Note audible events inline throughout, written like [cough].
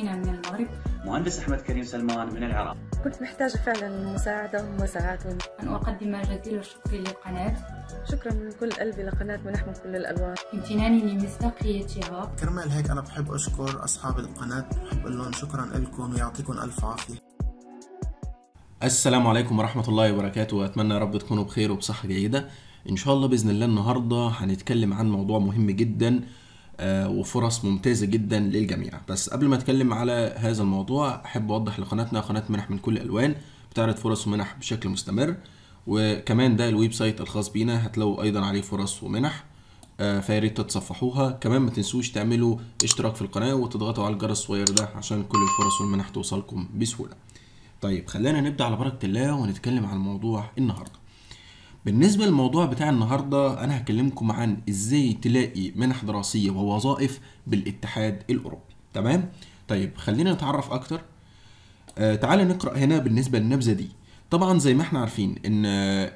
فينا من المغرب مهندس أحمد كريم سلمان من العراق كنت محتاجة فعلا مساعدة ومساعدة أن أقدم جزيل الشكر للقناة شكرا من كل قلبي لقناة ملحمة كل الألوان امتناني لمصداقيتها كرمال هيك أنا بحب أشكر أصحاب القناة بحب أقول لهم شكرا لكم يعطيكم ألف عافية السلام عليكم ورحمة الله وبركاته وأتمنى يا رب تكونوا بخير وبصحة جيدة إن شاء الله بإذن الله النهاردة هنتكلم عن موضوع مهم جدا آه، وفرص ممتازه جدا للجميع بس قبل ما اتكلم على هذا الموضوع احب اوضح لقناتنا قناه منح من كل الالوان بتعرض فرص ومنح بشكل مستمر وكمان ده الويب سايت الخاص بينا هتلاقوا ايضا عليه فرص ومنح آه، فياريت تتصفحوها كمان ما تنسوش تعملوا اشتراك في القناه وتضغطوا على الجرس الصغير ده عشان كل الفرص والمنح توصلكم بسهوله طيب خلينا نبدا على بركه الله ونتكلم عن موضوع النهارده بالنسبة للموضوع بتاع النهاردة أنا هكلمكم عن إزاي تلاقي منح دراسية ووظائف بالاتحاد الأوروبي تمام؟ طيب خلينا نتعرف أكتر آه تعال نقرأ هنا بالنسبة للنبذة دي طبعا زي ما احنا عارفين ان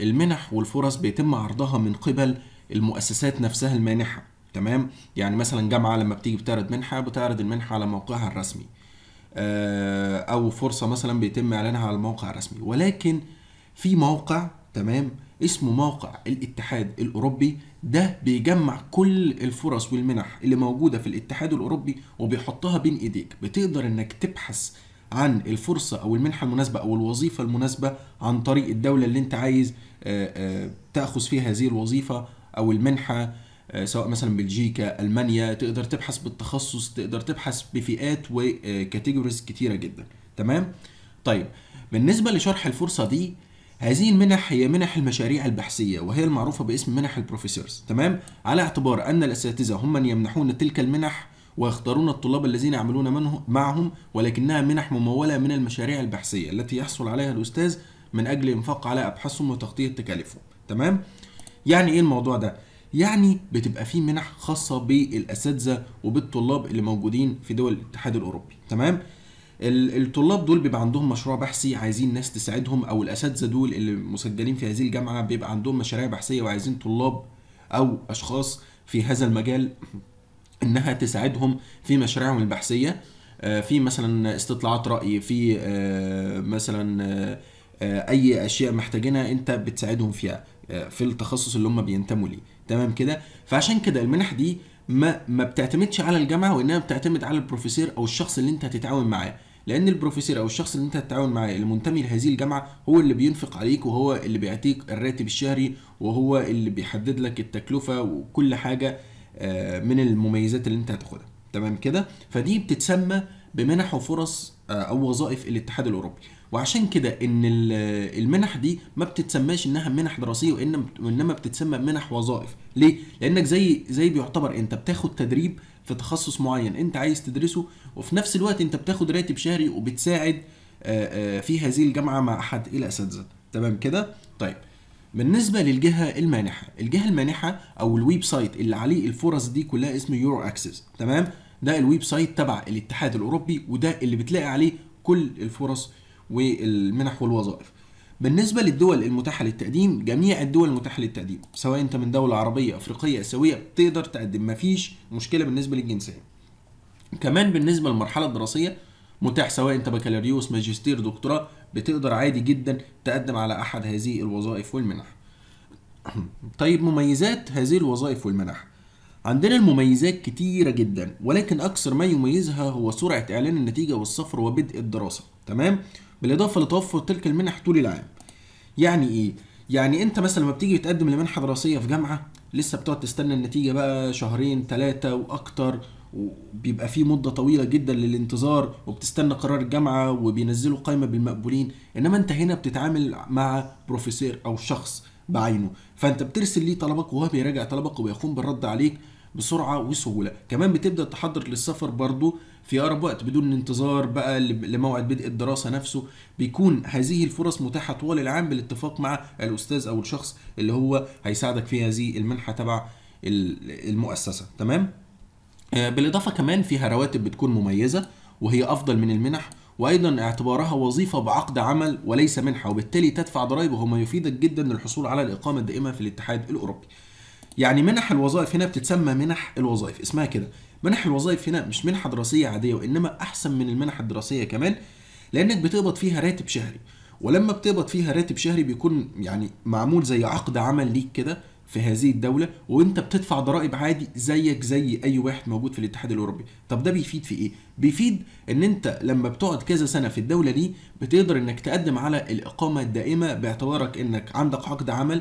المنح والفرص بيتم عرضها من قبل المؤسسات نفسها المانحة تمام يعني مثلا جامعة لما بتيجي بتعرض منحة بتعرض المنحة على موقعها الرسمي آه او فرصة مثلا بيتم اعلانها على الموقع الرسمي ولكن في موقع تمام اسمه موقع الاتحاد الاوروبي ده بيجمع كل الفرص والمنح اللي موجوده في الاتحاد الاوروبي وبيحطها بين ايديك بتقدر انك تبحث عن الفرصه او المنحه المناسبه او الوظيفه المناسبه عن طريق الدوله اللي انت عايز آه، آه، تاخذ فيها هذه الوظيفه او المنحه آه، سواء مثلا بلجيكا المانيا تقدر تبحث بالتخصص تقدر تبحث بفئات وكاتيجوريز كتيره جدا تمام طيب بالنسبه لشرح الفرصه دي هذه المنح هي منح المشاريع البحثية وهي المعروفة باسم منح البروفيسورز تمام على اعتبار أن الأساتذة هم من يمنحون تلك المنح ويختارون الطلاب الذين يعملون منه معهم ولكنها منح ممولة من المشاريع البحثية التي يحصل عليها الأستاذ من أجل الإنفاق على أبحاثهم وتغطية تكاليفهم تمام يعني إيه الموضوع ده يعني بتبقى في منح خاصة بالأساتذة وبالطلاب اللي موجودين في دول الاتحاد الأوروبي تمام الطلاب دول بيبقى عندهم مشروع بحثي عايزين ناس تساعدهم او الاساتذه دول اللي مسجلين في هذه الجامعه بيبقى عندهم مشاريع بحثيه وعايزين طلاب او اشخاص في هذا المجال انها تساعدهم في مشاريعهم البحثيه آه، في مثلا استطلاعات راي في آه، مثلا آه، اي اشياء محتاجينها انت بتساعدهم فيها في التخصص اللي هم بينتموا ليه تمام كده فعشان كده المنح دي ما ما بتعتمدش على الجامعه وانما بتعتمد على البروفيسور او الشخص اللي انت هتتعاون معاه لان البروفيسور او الشخص اللي انت هتتعاون معاه المنتمي لهذه الجامعه هو اللي بينفق عليك وهو اللي بيعطيك الراتب الشهري وهو اللي بيحدد لك التكلفه وكل حاجه آه، من المميزات اللي انت هتاخدها تمام كده فدي بتتسمى بمنح وفرص آه، او وظائف الاتحاد الاوروبي وعشان كده ان المنح دي ما بتتسماش انها منح دراسيه وانما بتتسمى منح وظائف ليه لانك زي زي بيعتبر انت بتاخد تدريب في تخصص معين انت عايز تدرسه وفي نفس الوقت انت بتاخد راتب شهري وبتساعد آه، آه، في هذه الجامعه مع احد الاساتذه تمام كده طيب بالنسبه للجهه المانحه الجهه المانحه او الويب سايت اللي عليه الفرص دي كلها اسمه يورو اكسس تمام ده الويب سايت تبع الاتحاد الاوروبي وده اللي بتلاقي عليه كل الفرص والمنح والوظائف بالنسبة للدول المتاحة للتقديم جميع الدول المتاحة للتقديم سواء انت من دولة عربية افريقية اسيوية بتقدر تقدم مفيش مشكلة بالنسبة للجنسية كمان بالنسبة للمرحلة الدراسية متاح سواء انت بكالوريوس ماجستير دكتوراه بتقدر عادي جدا تقدم على احد هذه الوظائف والمنح [clears throat] طيب مميزات هذه الوظائف والمنح عندنا المميزات كتيرة جدا ولكن أكثر ما يميزها هو سرعة إعلان النتيجة والسفر وبدء الدراسة تمام بالاضافه لتوفر تلك المنح طول العام يعني ايه يعني انت مثلا لما بتيجي تقدم لمنحه دراسيه في جامعه لسه بتقعد تستنى النتيجه بقى شهرين ثلاثه واكتر وبيبقى في مده طويله جدا للانتظار وبتستنى قرار الجامعه وبينزلوا قائمه بالمقبولين انما انت هنا بتتعامل مع بروفيسور او شخص بعينه فانت بترسل ليه طلبك وهو بيراجع طلبك وبيقوم بالرد عليك بسرعه وسهوله كمان بتبدا تحضر للسفر برضو في اقرب وقت بدون انتظار بقى لموعد بدء الدراسه نفسه بيكون هذه الفرص متاحه طوال العام بالاتفاق مع الاستاذ او الشخص اللي هو هيساعدك في هذه المنحه تبع المؤسسه تمام آه، بالاضافه كمان فيها رواتب بتكون مميزه وهي افضل من المنح وايضا اعتبارها وظيفه بعقد عمل وليس منحه وبالتالي تدفع ضرائب وهو ما يفيدك جدا للحصول على الاقامه الدائمه في الاتحاد الاوروبي يعني منح الوظائف هنا بتتسمى منح الوظائف اسمها كده منح الوظائف هنا مش منحه دراسيه عاديه وانما احسن من المنح الدراسيه كمان لانك بتقبض فيها راتب شهري ولما بتقبض فيها راتب شهري بيكون يعني معمول زي عقد عمل ليك كده في هذه الدولة وانت بتدفع ضرائب عادي زيك زي اي واحد موجود في الاتحاد الاوروبي طب ده بيفيد في ايه بيفيد ان انت لما بتقعد كذا سنة في الدولة دي بتقدر انك تقدم على الاقامة الدائمة باعتبارك انك عندك عقد عمل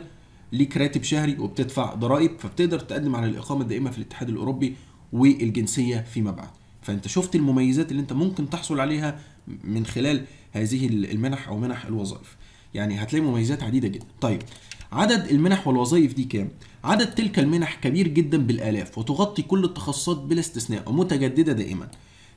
ليك راتب شهري وبتدفع ضرائب فبتقدر تقدم على الاقامه الدائمه في الاتحاد الاوروبي والجنسيه فيما بعد فانت شفت المميزات اللي انت ممكن تحصل عليها من خلال هذه المنح او منح الوظائف يعني هتلاقي مميزات عديده جدا طيب عدد المنح والوظائف دي كام عدد تلك المنح كبير جدا بالالاف وتغطي كل التخصصات بلا استثناء ومتجدده دائما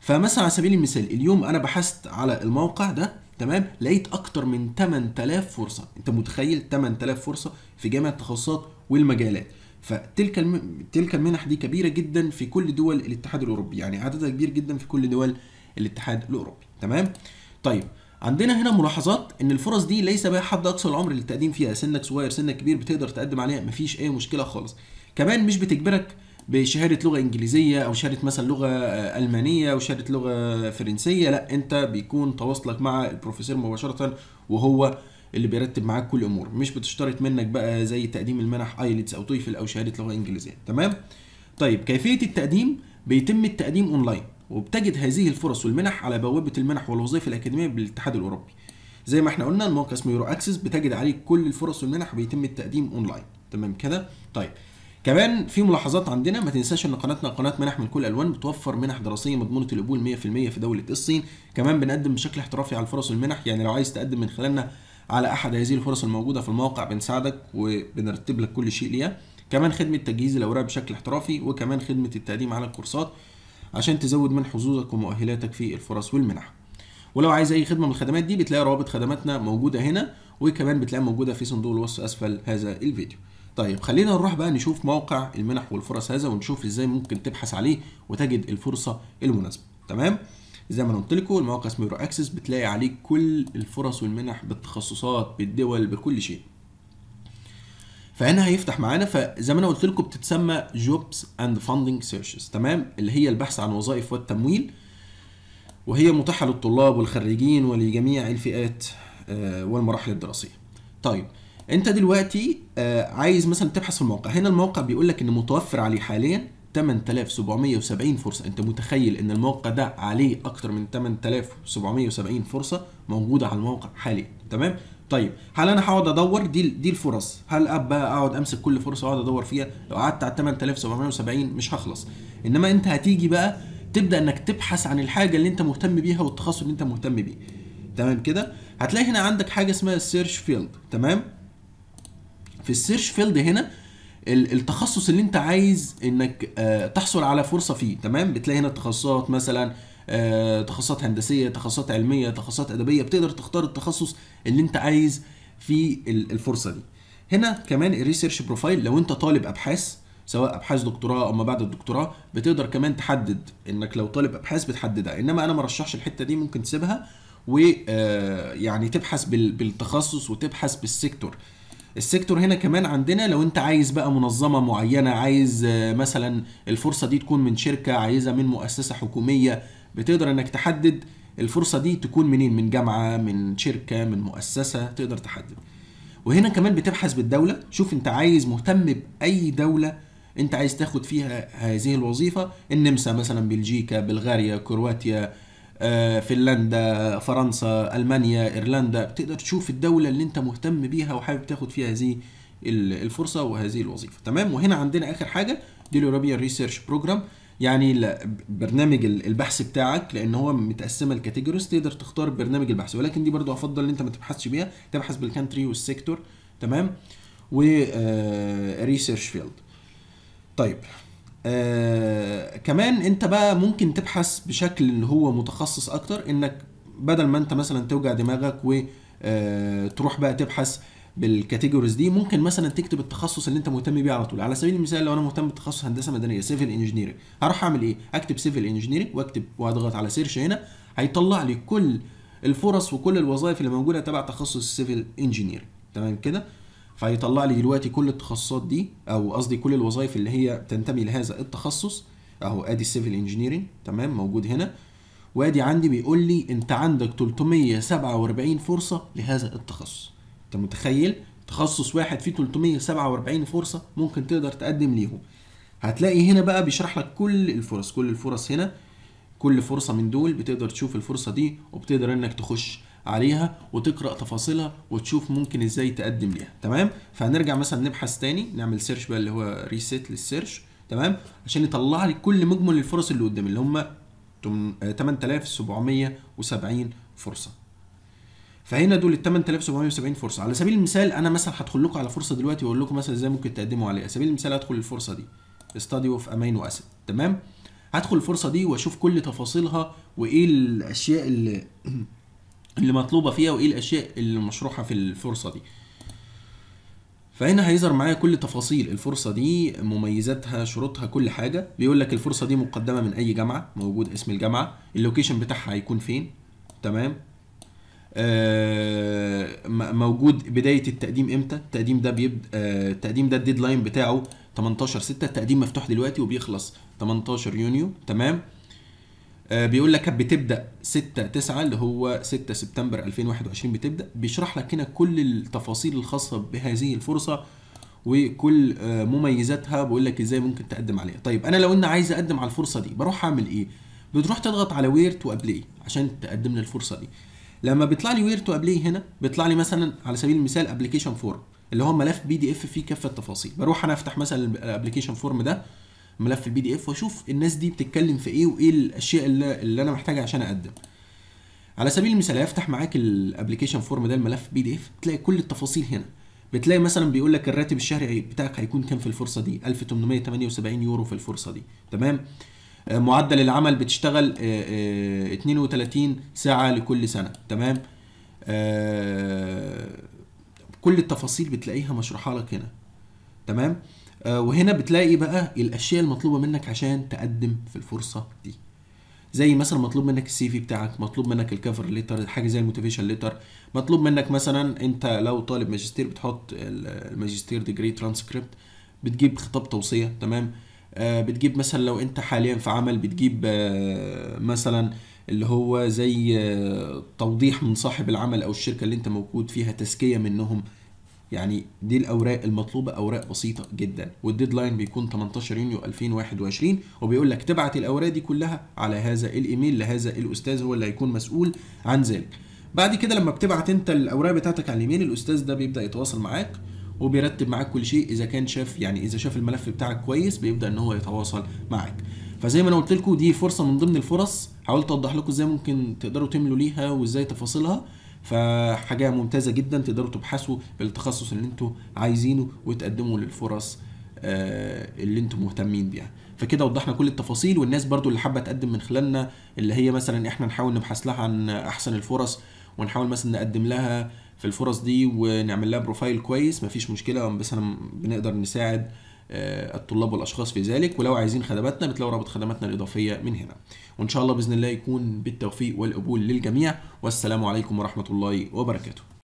فمثلا على سبيل المثال اليوم انا بحثت على الموقع ده تمام لقيت اكتر من 8000 فرصه انت متخيل 8000 فرصه في جميع التخصصات والمجالات فتلك الم... تلك المنح دي كبيره جدا في كل دول الاتحاد الاوروبي يعني عددها كبير جدا في كل دول الاتحاد الاوروبي تمام طيب عندنا هنا ملاحظات ان الفرص دي ليس بها حد اقصى العمر للتقديم فيها سنك صغير سنك كبير بتقدر تقدم عليها مفيش اي مشكله خالص كمان مش بتجبرك بشهاده لغه انجليزيه او شهاده مثلا لغه آه، المانيه او شهاده لغه فرنسيه لا انت بيكون تواصلك مع البروفيسور مباشره وهو اللي بيرتب معاك كل الامور مش بتشترط منك بقى زي تقديم المنح ايلتس او تويفل او شهاده لغه انجليزيه تمام طيب كيفيه التقديم بيتم التقديم اونلاين وبتجد هذه الفرص والمنح على بوابه المنح والوظائف الاكاديميه بالاتحاد الاوروبي زي ما احنا قلنا الموقع اسمه يورو اكسس بتجد عليه كل الفرص والمنح بيتم التقديم اونلاين تمام كده طيب كمان في ملاحظات عندنا ما تنساش ان قناتنا قناه منح من كل الالوان بتوفر منح دراسيه مضمونه القبول 100% في دوله الصين كمان بنقدم بشكل احترافي على الفرص المنح يعني لو عايز تقدم من خلالنا على احد هذه الفرص الموجوده في الموقع بنساعدك وبنرتب لك كل شيء ليها كمان خدمه تجهيز الاوراق بشكل احترافي وكمان خدمه التقديم على الكورسات عشان تزود من حظوظك ومؤهلاتك في الفرص والمنح ولو عايز اي خدمه من الخدمات دي بتلاقي روابط خدماتنا موجوده هنا وكمان بتلاقيها موجوده في صندوق الوصف اسفل هذا الفيديو طيب خلينا نروح بقى نشوف موقع المنح والفرص هذا ونشوف ازاي ممكن تبحث عليه وتجد الفرصه المناسبه تمام زي ما انا قلت لكم الموقع اسمه يورو اكسس بتلاقي عليه كل الفرص والمنح بالتخصصات بالدول بكل شيء فهنا هيفتح معانا فزي ما انا قلت لكم بتتسمى جوبز اند فاندنج سيرشز تمام اللي هي البحث عن وظائف والتمويل وهي متاحه للطلاب والخريجين ولجميع الفئات آه، والمراحل الدراسيه طيب انت دلوقتي آه، عايز مثلا تبحث في الموقع هنا الموقع بيقول لك ان متوفر عليه حاليا 8770 فرصه انت متخيل ان الموقع ده عليه اكتر من 8770 فرصه موجوده على الموقع حاليا تمام طيب هل انا هقعد ادور دي دي الفرص هل اب بقى اقعد امسك كل فرصه واقعد ادور فيها لو قعدت على 8770 مش هخلص انما انت هتيجي بقى تبدا انك تبحث عن الحاجه اللي انت مهتم بيها والتخصص اللي انت مهتم بيه تمام كده هتلاقي هنا عندك حاجه اسمها السيرش فيلد تمام في السيرش فيلد هنا التخصص اللي انت عايز انك آه، تحصل على فرصه فيه تمام بتلاقي هنا التخصصات مثلا آه، تخصصات هندسيه تخصصات علميه تخصصات ادبيه بتقدر تختار التخصص اللي انت عايز في الفرصه دي هنا كمان الريسيرش بروفايل لو انت طالب ابحاث سواء ابحاث دكتوراه او ما بعد الدكتوراه بتقدر كمان تحدد انك لو طالب ابحاث بتحددها انما انا ما رشحش الحته دي ممكن تسيبها ويعني آه، تبحث بالتخصص وتبحث بالسيكتور السيكتور هنا كمان عندنا لو انت عايز بقى منظمه معينه عايز آه، مثلا الفرصه دي تكون من شركه عايزها من مؤسسه حكوميه بتقدر انك تحدد الفرصه دي تكون منين من جامعه من شركه من مؤسسه تقدر تحدد وهنا كمان بتبحث بالدوله شوف انت عايز مهتم باي دوله انت عايز تاخد فيها هذه الوظيفه النمسا مثلا بلجيكا بلغاريا كرواتيا آه، فنلندا فرنسا المانيا ايرلندا بتقدر تشوف الدوله اللي انت مهتم بيها وحابب تاخد فيها هذه الفرصه وهذه الوظيفه تمام وهنا عندنا اخر حاجه دي الاوروبيان ريسيرش بروجرام يعني برنامج البحث بتاعك لان هو متقسمه لكاتيجوريز تقدر تختار برنامج البحث ولكن دي برضو افضل ان انت ما تبحثش بيها تبحث بالكانتري والسيكتور تمام و ريسيرش آه، فيلد طيب آه، كمان انت بقى ممكن تبحث بشكل اللي هو متخصص اكتر انك بدل ما انت مثلا توجع دماغك وتروح آه، بقى تبحث بالكاتيجوريز دي ممكن مثلا تكتب التخصص اللي انت مهتم بيه على طول على سبيل المثال لو انا مهتم بتخصص هندسه مدنيه سيفل انجينيرنج هروح اعمل ايه اكتب سيفل انجينيرنج واكتب واضغط على سيرش هنا هيطلع لي كل الفرص وكل الوظائف اللي موجوده تبع تخصص السيفل انجينيرنج تمام كده فهيطلع لي دلوقتي كل التخصصات دي او قصدي كل الوظائف اللي هي تنتمي لهذا التخصص اهو ادي السيفل انجينيرنج تمام موجود هنا وادي عندي بيقول لي انت عندك 347 فرصه لهذا التخصص انت متخيل تخصص واحد فيه 347 فرصه ممكن تقدر تقدم ليهم هتلاقي هنا بقى بيشرح لك كل الفرص كل الفرص هنا كل فرصه من دول بتقدر تشوف الفرصه دي وبتقدر انك تخش عليها وتقرا تفاصيلها وتشوف ممكن ازاي تقدم ليها تمام فهنرجع مثلا نبحث تاني نعمل سيرش بقى اللي هو ريسيت للسيرش تمام عشان يطلع لي كل مجمل الفرص اللي قدامي اللي هم 8770 آه، فرصه فهنا دول ال 8770 فرصه على سبيل المثال انا مثلا هدخل لكم على فرصه دلوقتي واقول لكم مثلا ازاي ممكن تقدموا عليها على سبيل المثال هدخل الفرصه دي استادي اوف امينو اسيد تمام هدخل الفرصه دي واشوف كل تفاصيلها وايه الاشياء اللي [clears throat] اللي مطلوبه فيها وايه الاشياء اللي مشروحه في الفرصه دي فهنا هيظهر معايا كل تفاصيل الفرصة دي مميزاتها شروطها كل حاجة بيقول لك الفرصة دي مقدمة من أي جامعة موجود اسم الجامعة اللوكيشن بتاعها هيكون فين تمام آه موجود بداية التقديم امتى التقديم ده بيبدأ آه التقديم ده الديدلاين بتاعه 18 6 التقديم مفتوح دلوقتي وبيخلص 18 يونيو تمام آه، بيقول لك بتبدا 6 9 اللي هو 6 سبتمبر 2021 بتبدا بيشرح لك هنا كل التفاصيل الخاصه بهذه الفرصه وكل آه، مميزاتها بيقول لك ازاي ممكن تقدم عليها طيب انا لو انا عايز اقدم على الفرصه دي بروح اعمل ايه بتروح تضغط على وير تو ابلاي عشان تقدم لي الفرصه دي لما بيطلع لي وير تو ابلاي هنا بيطلع لي مثلا على سبيل المثال ابلكيشن فورم اللي هو ملف بي دي اف فيه كافه التفاصيل بروح انا افتح مثلا الابلكيشن فورم ده ملف البي دي اف واشوف الناس دي بتتكلم في ايه وايه الاشياء اللي, اللي انا محتاجها عشان اقدم على سبيل المثال هيفتح معاك الابلكيشن فورم ده الملف بي دي اف تلاقي كل التفاصيل هنا بتلاقي مثلا بيقول لك الراتب الشهري بتاعك هيكون كام في الفرصه دي 1878 يورو في الفرصه دي تمام آه، معدل العمل بتشتغل 32 آه، آه، ساعه لكل سنه تمام كل التفاصيل بتلاقيها مشروحه لك هنا تمام آه، وهنا بتلاقي بقى الاشياء المطلوبه منك عشان تقدم في الفرصه دي زي مثلا مطلوب منك السي في بتاعك مطلوب منك الكفر ليتر حاجه زي الموتيفيشن ليتر مطلوب منك مثلا انت لو طالب ماجستير بتحط الماجستير ديجري ترانسكريبت بتجيب خطاب توصيه تمام آه، بتجيب مثلا لو انت حاليا في عمل بتجيب آه، مثلا اللي هو زي توضيح من صاحب العمل او الشركه اللي انت موجود فيها تزكيه منهم يعني دي الاوراق المطلوبه اوراق بسيطه جدا والديدلاين بيكون 18 يونيو 2021 وبيقول لك تبعت الاوراق دي كلها على هذا الايميل لهذا الاستاذ هو اللي هيكون مسؤول عن ذلك بعد كده لما بتبعت انت الاوراق بتاعتك على الايميل الاستاذ ده بيبدا يتواصل معاك وبيرتب معاك كل شيء اذا كان شاف يعني اذا شاف الملف بتاعك كويس بيبدا ان هو يتواصل معاك فزي ما انا قلت لكم دي فرصه من ضمن الفرص حاولت اوضح لكم ازاي ممكن تقدروا تملوا ليها وازاي تفاصيلها فحاجه ممتازه جدا تقدروا تبحثوا بالتخصص اللي انتوا عايزينه وتقدموا للفرص آه، اللي انتم مهتمين بيها فكده وضحنا كل التفاصيل والناس برضو اللي حابه تقدم من خلالنا اللي هي مثلا احنا نحاول نبحث لها عن احسن الفرص ونحاول مثلا نقدم لها في الفرص دي ونعمل لها بروفايل كويس مفيش مشكله مثلا بنقدر نساعد آه، الطلاب والاشخاص في ذلك ولو عايزين خدماتنا بتلاقوا رابط خدماتنا الاضافيه من هنا وان شاء الله باذن الله يكون بالتوفيق والقبول للجميع والسلام عليكم ورحمه الله وبركاته